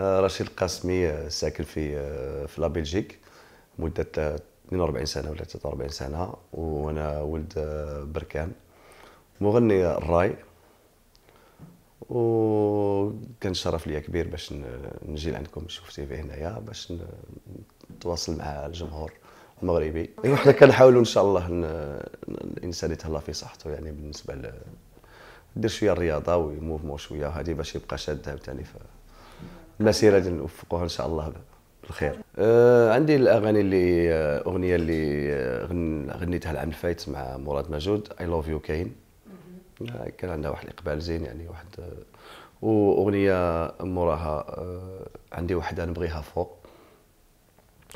آه، رشيد القاسمي آه، ساكن في آه، في بلجيك مده 42 سنه ولا 43 سنه وانا ولد بركان مغني الراي وكان شرف ليا كبير باش نجي لعندكم نشوف تي في هنايا باش نتواصل مع الجمهور المغربي ايوا حنا كنحاولوا ان شاء الله الانسان يتهلا في صحته يعني بالنسبه ل دير شويه الرياضه وموفمون شويه هذه باش يبقى شاد ثاني مسيره نوفقوها ان شاء الله بالخير آه عندي الاغاني اللي آه، اغنيه اللي آه، غنيتها العام الفايت مع مراد مجود اي لاف يو كاين آه، كان عندها واحد الاقبال زين يعني واحد واغنيه موراها عندي وحده نبغيها فوق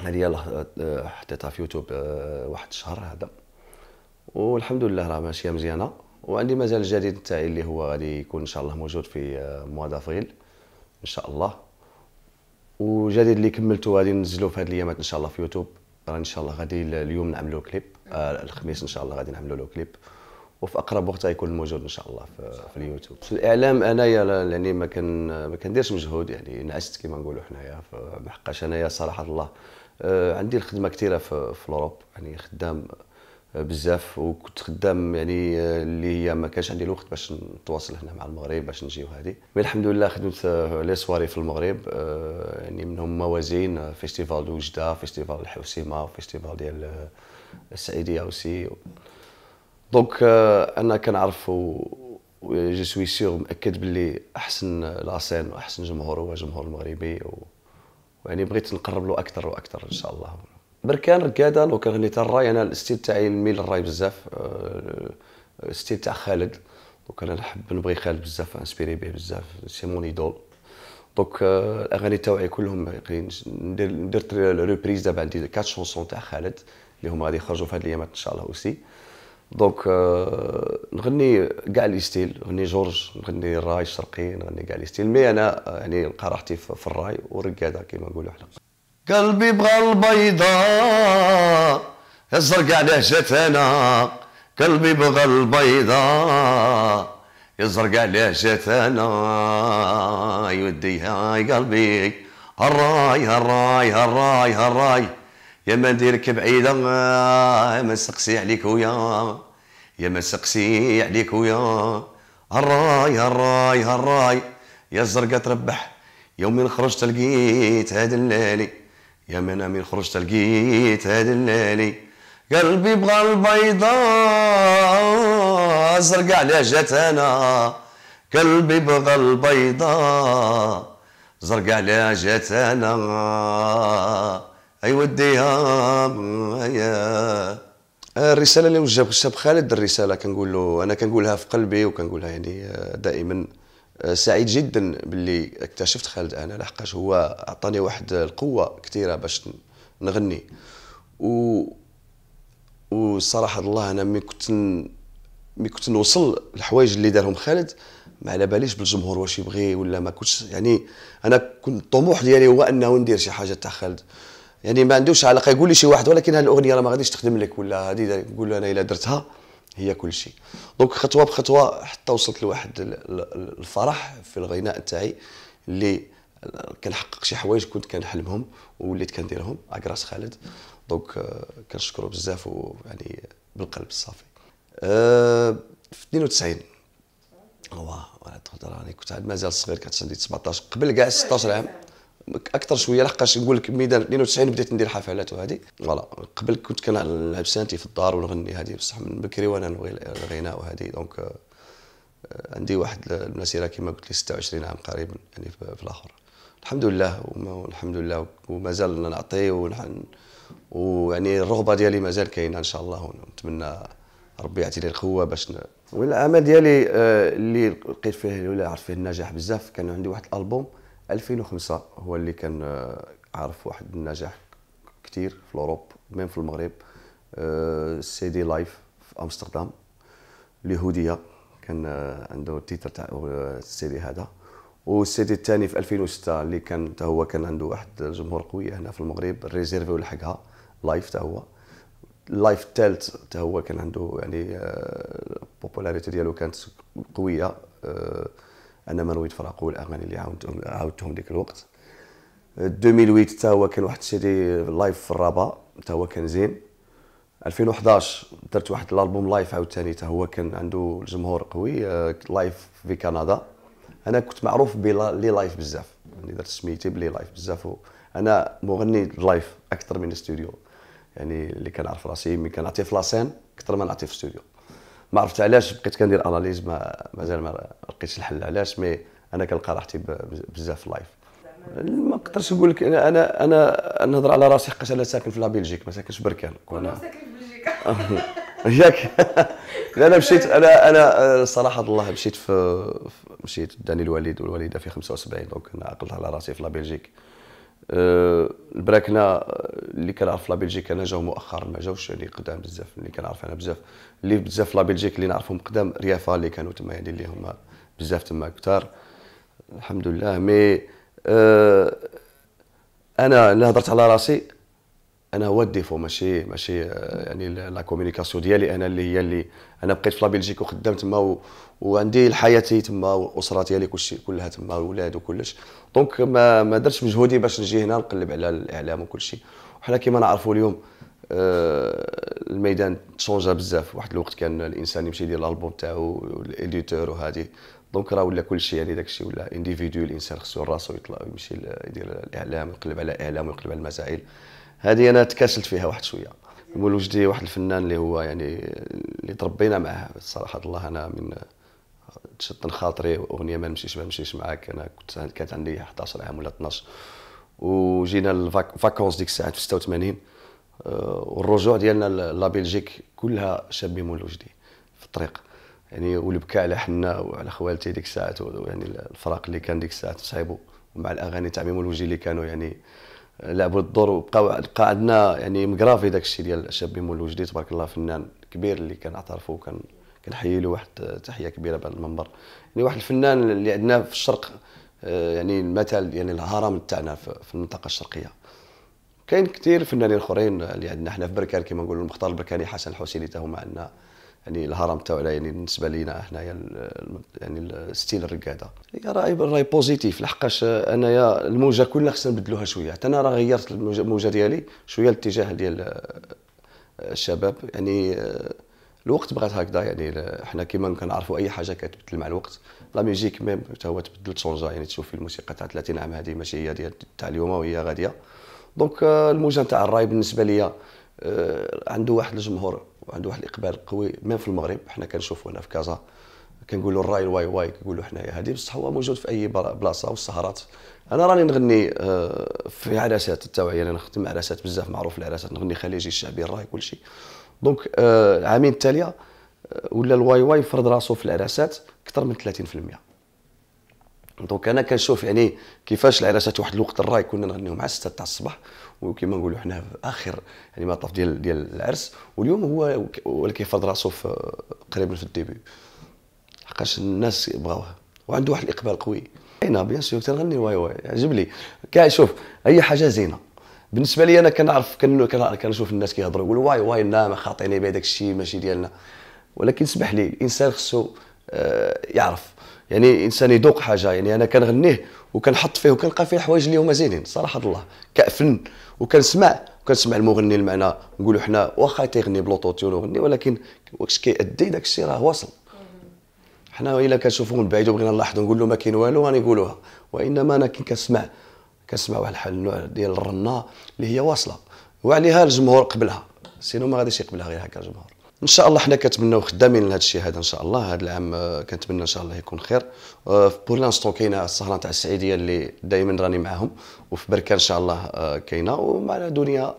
هذه يلاه حطيتها في يوتيوب واحد الشهر هذا والحمد لله راه ماشيه مزيانه وعندي مازال الجديد تاعي اللي هو غادي يكون ان شاء الله موجود في مواد افريل ان شاء الله وجديد اللي كملته غادي ننزلو في هاد الايامات ان شاء الله في يوتيوب راه ان شاء الله غادي اليوم نعملو كليب آه الخميس ان شاء الله غادي نعملو له كليب وفي اقرب وقت غيكون موجود ان شاء الله في, في اليوتيوب الاعلام انايا يعني ما كان ما كنديرش مجهود يعني نعست كما نقولوا حنايا ما حقاش انايا صراحه الله آه عندي الخدمه كثيره في, في اوروب يعني خدام بزاف وكنت خدام يعني آه، اللي هي ما كانش عندي الوقت باش نتواصل هنا مع المغرب باش نجيو هذه مي الحمد لله خدمت آه، لي سواري في المغرب آه، يعني منهم موازين فيستيفال وجده فيستيفال الحوسيمه فيستيفال ديال السعيديه اوسي دونك انا كنعرف جو سوي سيغ مأكد باللي احسن لاسين واحسن جمهور هو الجمهور المغربي و... يعني بغيت نقرب له اكثر واكثر ان شاء الله بركان ركاده لو تا الراي انا الستيل تاعي نميل للراي بزاف آه، الستيل تاع خالد دونك انا نحب نبغي خالد بزاف انسبيري به بزاف سي مون ايدول دونك euh، الاغاني تاوعي كلهم ندير درت ريبريز دابا عندي كات شونسون تاع خالد اللي هما غادي يخرجوا في هاد الايامات ان شاء الله اوسي دونك euh، نغني كاع لي ستيل نغني جورج نغني الراي الشرقي نغني كاع لي ستيل مي انا آه، يعني نلقى راحتي في الراي والركاده كيما نقولوا حنا قلبي بغى البيضاء الزرقاء علاش جات قلبي بغى البيضاء الزرقاء علاش جات يودي هاي قلبي هالراي هالراي هالراي هالراي يا ما نديرك بعيدة يا ما نسقسي عليك ويا يا ما نسقسي عليك ويا هالراي هالراي هالراي يا الزرقاء تربح يوم خرجت لقيت هاد الليلي يا من امين خرجت لقيت هاد الليلي قلبي بغى البيضاء زرقاء عليها جات انا قلبي بغى البيضاء زرقاء على جات انا اي وديها يا الرساله اللي وجهها الشاب خالد الرساله كنقول له انا كنقولها في قلبي وكنقولها يعني دائما سعيد جدا باللي اكتشفت خالد انا لحقاش هو اعطاني واحد القوه كثيره باش نغني و وصراحه الله انا ملي كنت ملي كنت نوصل الحوايج اللي دارهم خالد ما على باليش بالجمهور واش يبغي ولا ما كنتش يعني انا كنت الطموح ديالي هو انه ندير شي حاجه تاع خالد يعني ما عندوش علاقه يقول لي شي واحد ولكن هذه الاغنيه راه ما غاديش تخدم لك ولا هذه نقول له انا الا درتها هي كل شيء دونك خطوه بخطوه حتى وصلت لواحد الفرح في الغناء تاعي اللي كنحقق شي حوايج كنت كنحلمهم وليت كنديرهم اكراس خالد دونك آه، كنشكرو بزاف ويعني بالقلب الصافي أه في 92 واه تقدر راني كنت عاد مازال صغير كانت عندي 17 قبل كاع 16 عام اكثر شويه لحقاش نقول لك ميدان 92 بديت ندير حفلات وهذه فوالا قبل كنت كنلعب سانتي في الدار ونغني هذه بصح من بكري وانا الغناء وهذه دونك آه، عندي واحد المسيره كما قلت لي 26 عام قريبا يعني في الاخر الحمد لله والحمد لله ومازال نعطي ونحن ويعني الرغبه ديالي مازال كاينه ان شاء الله ونتمنى ربي يعطيني القوه باش ن... والعمل ديالي آه، اللي لقيت فيه ولا عرفت فيه النجاح بزاف كان عندي واحد الالبوم 2005 هو اللي كان آه، عارف واحد النجاح كثير في اوروب ميم في المغرب آه، سي دي لايف في امستردام اليهوديه كان آه، عنده التيتر تاع السي دي هذا والسي دي الثاني في 2006 اللي كان حتى هو كان عنده واحد الجمهور قوي هنا في المغرب ريزيرفي ولحقها لايف حتى هو اللايف الثالث حتى هو كان عنده يعني البوبولاريتي ديالو كانت قويه انا ما نويت فراقو الاغاني اللي عاودتهم عاودتهم ديك الوقت 2008 حتى هو كان واحد الشيء لايف في الرابا حتى هو كان زين 2011 درت واحد الالبوم لايف عاوتاني حتى هو كان عنده الجمهور قوي لايف آه، في كندا انا كنت معروف بلي لايف بزاف يعني درت سميتي بلي لايف بزاف انا مغني لايف اكثر من استوديو يعني اللي كنعرف راسي مي كنعطي في لاسين اكثر ما نعطي في استوديو ما عرفت علاش بقيت كندير اناليز ما مازال ما لقيتش الحل علاش مي انا كنلقى راحتي بزاف في اللايف ما نقدرش نقول لك انا انا انا نهضر على راسي حقاش انا ساكن في بلجيك ما ساكنش بركان كنا ساكن في بلجيكا ياك لا انا مشيت انا انا آه، صراحه الله مشيت في مشيت داني الوالد والوالده في 75 دونك انا عقلت على راسي في بلجيك آه، البراكنه آه، اللي كنعرف لا بلجيك انا جاو مؤخرا ما جاوش يعني قدام بزاف اللي كنعرف انا بزاف اللي بزاف لا بلجيك اللي نعرفهم قدام ريافا اللي كانوا تما يعني اللي هما بزاف تما كثار الحمد لله مي آه انا اللي هضرت على راسي انا هو الديفو ماشي ماشي آه، يعني لا كومونيكاسيون ديالي انا اللي هي اللي انا بقيت في بلجيك وخدام تما وعندي حياتي تما والاسره ديالي كلشي كلها تما الاولاد وكلش دونك ما ما درتش مجهودي باش نجي هنا نقلب على الاعلام وكلشي وحنا كما نعرفوا اليوم آه، الميدان تشونجا بزاف واحد الوقت كان الانسان يمشي يدير الالبوم تاعو والاديتور وهذه دونك راه ولا كلشي يعني داكشي ولا انديفيدو الانسان خصو راسو يطلع ويمشي يدير الاعلام يقلب على الاعلام ويقلب على المسائل هذه انا تكاسلت فيها واحد شويه نقول وجدي واحد الفنان اللي هو يعني اللي تربينا معاه صراحه الله انا من تشطن خاطري اغنيه ما نمشيش ما نمشيش معاك انا كنت كانت عندي 11 عام ولا 12 وجينا الفاكونس ديك الساعه في 86 آه، والرجوع ديالنا لبلجيك كلها مول وجدي في الطريق يعني والبكاء على حنا وعلى خوالتي ديك الساعات يعني الفراق اللي كان ديك الساعات صعيبو مع الاغاني تاع ميمون وجدي اللي كانوا يعني لعبوا الدور وبقاو قاعدنا يعني مقرافي داك الشيء ديال الشاب شاب وجدي تبارك الله فنان كبير اللي كنعترفوا وكان كنحيي له واحد تحيه كبيره بهذا المنبر يعني واحد الفنان اللي عندنا في الشرق آه، يعني المثل يعني الهرم تاعنا في المنطقه الشرقيه كاين كثير فنانين اخرين اللي عندنا حنا في بركان كما نقولوا المختار البركاني حسن الحسيني حتى هما عندنا يعني الهرم تاعو يعني بالنسبه لينا هنايا يعني ستيل الرقاده هي راهي راهي بوزيتيف لحقاش انايا الموجه كلها خصنا نبدلوها شويه حتى انا راه غيرت الموجه ديالي شويه الاتجاه ديال الشباب يعني آه، الوقت بغات هكذا يعني حنا كيما كنعرفوا اي حاجه كتبدل مع الوقت لا ميوزيك ميم حتى هو تبدل تشونجا يعني تشوف الموسيقى تاع 30 عام هذه ماشي هي ديال تاع اليوم وهي غاديه دونك آه، الموجه تاع الراي بالنسبه ليا آه، عنده واحد الجمهور وعنده واحد الاقبال قوي ميم في المغرب حنا كنشوفوا هنا في كازا كنقولوا الراي الواي واي كنقولو حنايا هادي بصح هو موجود في اي بلاصه والسهرات انا راني نغني آه، في عرسات التوعيه انا يعني نخدم عرسات بزاف معروف العرسات نغني خليجي الشعبي الراي كل شيء دونك العامين آه، التاليه آه، ولا الواي واي فرض راسو في العرسات اكثر من 30% دونك انا كنشوف يعني كيفاش العراسات واحد الوقت الراي كنا نغنيو مع 6 تاع الصباح وكما نقولوا حنا في اخر يعني مطاف ديال ديال العرس واليوم هو ولا كيفرض راسو في قريبا في الديبي حقاش الناس بغاوها وعنده واحد الاقبال قوي اينا نعم، بيان سور تنغني واي واي عجب لي كاع شوف اي حاجه زينه بالنسبه لي انا كنعرف كنشوف الناس كيهضروا يقولوا واي واي لا ما خاطيني بهذاك الشيء ماشي ديالنا ولكن اسمح لي الانسان خصو آه، يعرف يعني انسان يذوق حاجه يعني انا كنغنيه وكنحط فيه وكنلقى فيه حوايج اللي هما زينين صراحه الله كافن وكنسمع وكنسمع المغني المعنى نقولوا حنا واخا تيغني بلوطوتيون وغني ولكن واش كيأدي داك الشيء راه واصل حنا الا كنشوفوه من بعيد وبغينا نلاحظوا نقول له ما كاين والو غنقولوها وانما انا كي كنسمع كنسمع واحد الحال ديال الرنه اللي هي واصله وعليها الجمهور قبلها سينو ما غاديش يقبلها غير هكا الجمهور ان شاء الله حنا كنتمناو خدامين لهذا الشيء هذا ان شاء الله هذا العام آه، كنتمنى ان شاء الله يكون خير آه، بور لانستون كاينه السهره تاع السعيديه اللي دائما راني معاهم وفي بركه ان شاء الله آه، كاينه ومع دنيا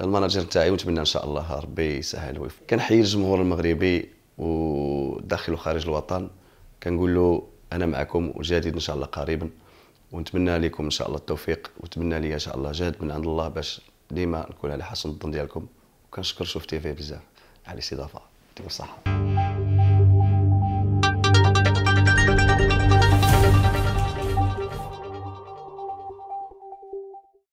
المناجر تاعي ونتمنى ان شاء الله ربي يسهل ويف كنحيي الجمهور المغربي وداخل وخارج الوطن كنقول له انا معكم وجديد ان شاء الله قريبا ونتمنى لكم ان شاء الله التوفيق ونتمنى لي ان شاء الله جهد من عند الله باش ديما نكون على حسن الظن ديالكم وكنشكر شوف تي في بزاف على الاستضافه يعطيكم الصحه